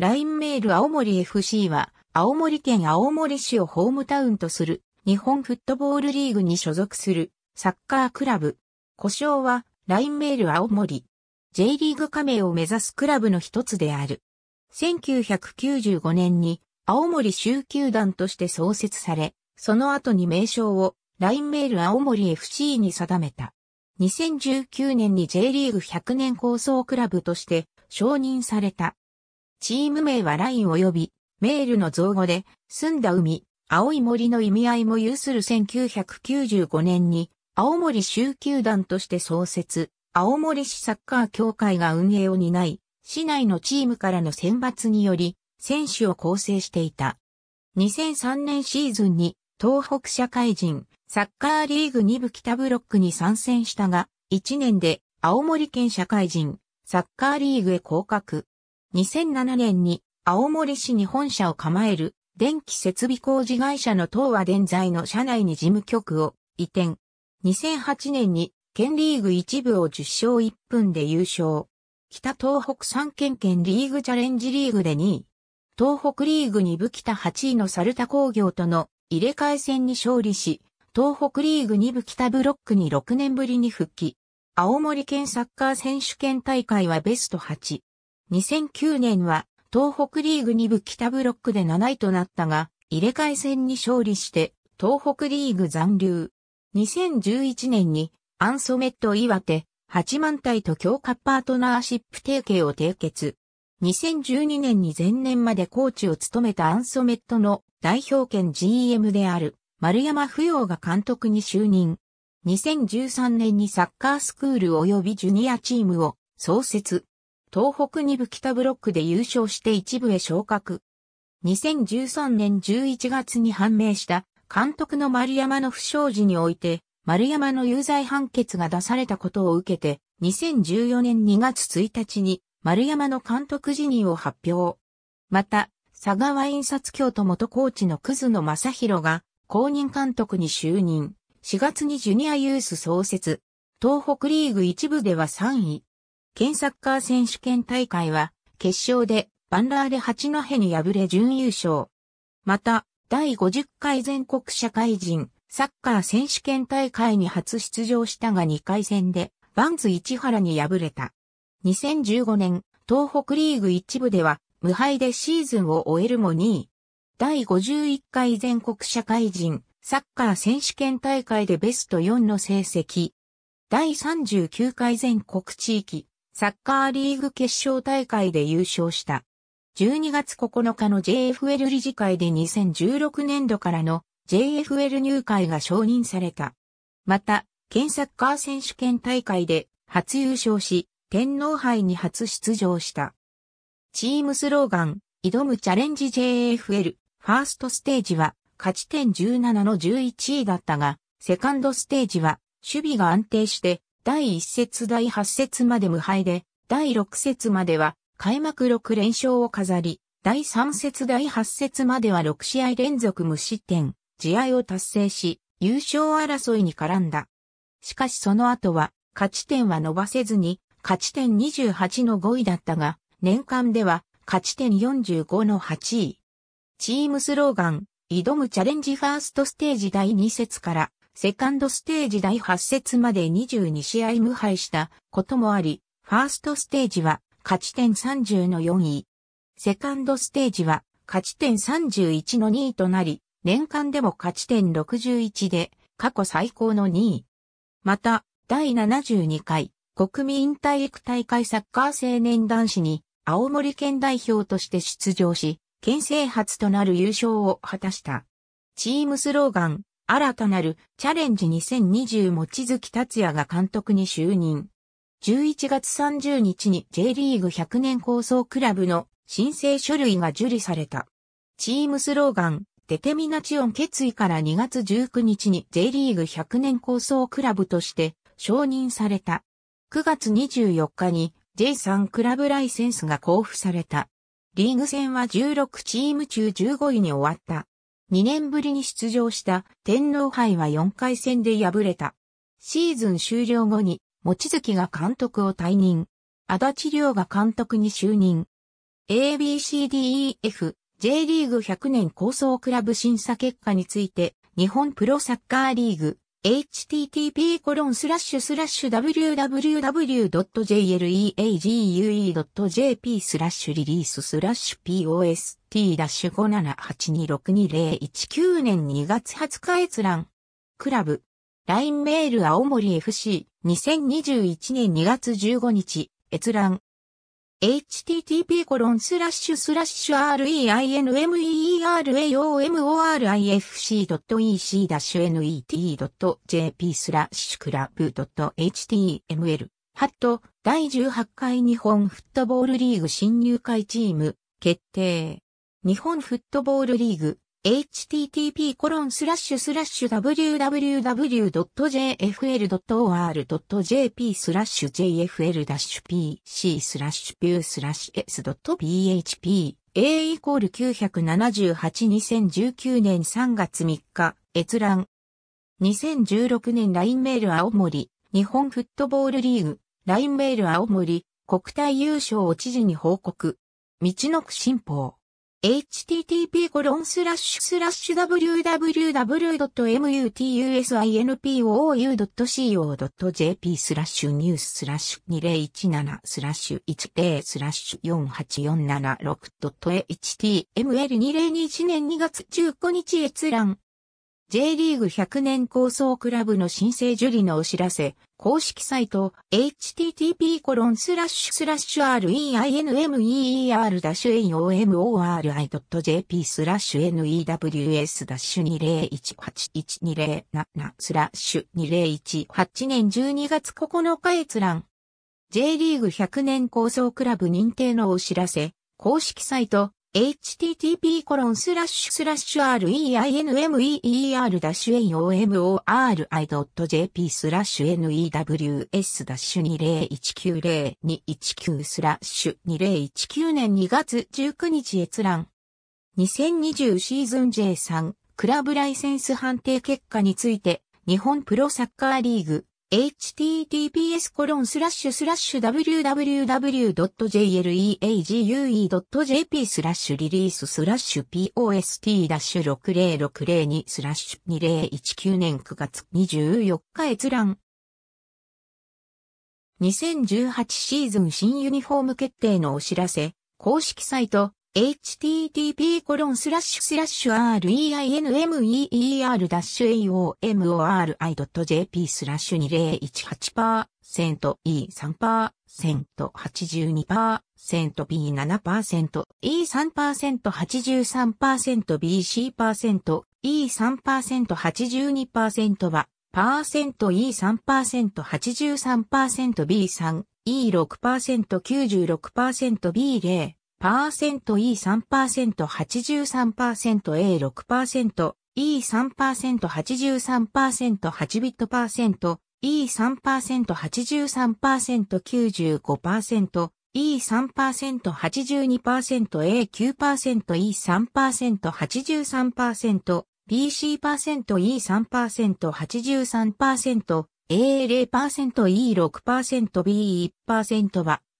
LINE メール青森 FC は、青森県青森市をホームタウンとする、日本フットボールリーグに所属する、サッカークラブ。故障は、LINE メール青森。J リーグ加盟を目指すクラブの一つである。1995年に、青森州球団として創設され、その後に名称を、LINE メール青森 FC に定めた。2019年に J リーグ100年構想クラブとして承認された。チーム名はライン及び、メールの造語で、澄んだ海、青い森の意味合いも有する1995年に、青森州球団として創設、青森市サッカー協会が運営を担い、市内のチームからの選抜により、選手を構成していた。2003年シーズンに、東北社会人、サッカーリーグ2部北ブロックに参戦したが、1年で青森県社会人、サッカーリーグへ降格。2007年に青森市に本社を構える電気設備工事会社の東和電材の社内に事務局を移転。2008年に県リーグ一部を10勝1分で優勝。北東北3県県リーグチャレンジリーグで2位。東北リーグ2部北8位の猿田工業との入れ替え戦に勝利し、東北リーグ2部北ブロックに6年ぶりに復帰。青森県サッカー選手権大会はベスト8。2009年は東北リーグ2部北ブロックで7位となったが、入れ替え戦に勝利して東北リーグ残留。2011年にアンソメット岩手、八万体と強化パートナーシップ提携を締結。2012年に前年までコーチを務めたアンソメットの代表権 GM である丸山不要が監督に就任。2013年にサッカースクール及びジュニアチームを創設。東北2部北ブロックで優勝して一部へ昇格。2013年11月に判明した監督の丸山の不祥事において、丸山の有罪判決が出されたことを受けて、2014年2月1日に丸山の監督辞任を発表。また、佐川印刷京都元コーチの葛野正宏が公認監督に就任。4月にジュニアユース創設。東北リーグ一部では3位。県サッカー選手権大会は、決勝で、バンラーレ八戸に敗れ準優勝。また、第50回全国社会人サッカー選手権大会に初出場したが2回戦で、バンズ市原に敗れた。2015年、東北リーグ一部では、無敗でシーズンを終えるも2位。第51回全国社会人サッカー選手権大会でベスト4の成績。第39回全国地域サッカーリーグ決勝大会で優勝した。12月9日の JFL 理事会で2016年度からの JFL 入会が承認された。また、県サッカー選手権大会で初優勝し、天皇杯に初出場した。チームスローガン、挑むチャレンジ JFL、ファーストステージは勝ち点17の11位だったが、セカンドステージは守備が安定して第1節第8節まで無敗で、第6節までは開幕6連勝を飾り、第3節第8節までは6試合連続無失点、試合を達成し、優勝争いに絡んだ。しかしその後は、勝ち点は伸ばせずに、勝ち点28の5位だったが、年間では、勝ち点45の8位。チームスローガン、挑むチャレンジファーストステージ第2節から、セカンドステージ第8節まで22試合無敗したこともあり、ファーストステージは勝ち点30の4位。セカンドステージは勝ち点31の2位となり、年間でも勝ち点61で過去最高の2位。また、第72回国民体育大会サッカー青年男子に青森県代表として出場し、県政初となる優勝を果たした。チームスローガン、新たなるチャレンジ2020も月達也が監督に就任。11月30日に J リーグ100年構想クラブの申請書類が受理された。チームスローガン、デテミナチオン決意から2月19日に J リーグ100年構想クラブとして承認された。9月24日に J3 クラブライセンスが交付された。リーグ戦は16チーム中15位に終わった。2年ぶりに出場した天皇杯は4回戦で敗れた。シーズン終了後に、望月が監督を退任。足立亮が監督に就任。ABCDEF、J リーグ100年構想クラブ審査結果について、日本プロサッカーリーグ、http://www.jleague.jp スラッシュリリーススラッシュ post-5782622019 年2月20日閲覧。クラブ。LINE メール青森 FC2021 年2月15日閲覧。http reinmeeraomorifc.ec-net.jp スラッシュクラブ .html ハット第18回日本フットボールリーグ新入会チーム決定日本フットボールリーグ http://www.jfl.or.jp スラッシュ jfl-pc スラッシュ pu スラッシュ s.php a イコール978 2019年3月3日閲覧2016年 LINE メール青森日本フットボールリーグ LINE メール青森国体優勝を知事に報告道のく新報 http://www.mutusinp.co.jp o u スラッシュニューススラッシュ2017スラッシュ10スラッシュ48476 .html2021 年2月15日閲覧 J リーグ100年構想クラブの申請受理のお知らせ、公式サイト、http コロンスラッシュスラッシュ reinmeer-aomori.jp スラッシュ news-20181207 スラッシュ2018年12月9日閲覧。J リーグ100年構想クラブ認定のお知らせ、公式サイト、http://reinmeer-aomor.jp i news-20190219 2019年2月19日閲覧。2020シーズン J3 クラブライセンス判定結果について日本プロサッカーリーグ https コロンスラッシュスラッシュ www.jleague.jp スラッシュリリーススラッシュ post-60602 スラッシュ2019年9月24日閲覧2018シーズン新ユニフォーム決定のお知らせ公式サイト http://reinmeer-aori.jp スラッシュ2 0 e 3 1 0 8 e 3 8 3 b c e 3 8 2は、E3%83%B3、E6%96%B0、%E3%83%A6%、E3%83%8 ビット E3%83%95%、E3%82%A9%E3%83%、BC%E3%83%、A0%E6%B1% は、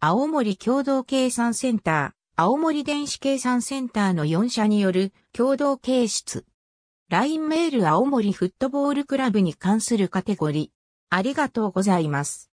青森共同計算センター、青森電子計算センターの4社による共同計出。LINE メール青森フットボールクラブに関するカテゴリー。ありがとうございます。